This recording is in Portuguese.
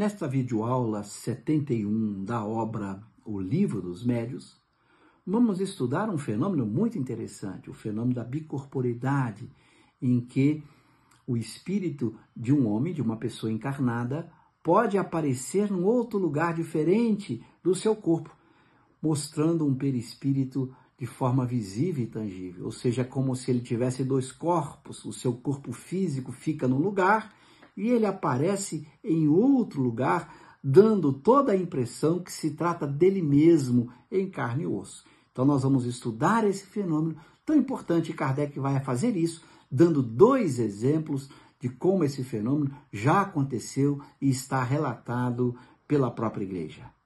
Nesta videoaula 71 da obra O Livro dos Médios, vamos estudar um fenômeno muito interessante, o fenômeno da bicorporidade, em que o espírito de um homem, de uma pessoa encarnada, pode aparecer num outro lugar diferente do seu corpo, mostrando um perispírito de forma visível e tangível, ou seja, como se ele tivesse dois corpos, o seu corpo físico fica num lugar e ele aparece em outro lugar, dando toda a impressão que se trata dele mesmo em carne e osso. Então nós vamos estudar esse fenômeno tão importante, Kardec vai fazer isso, dando dois exemplos de como esse fenômeno já aconteceu e está relatado pela própria igreja.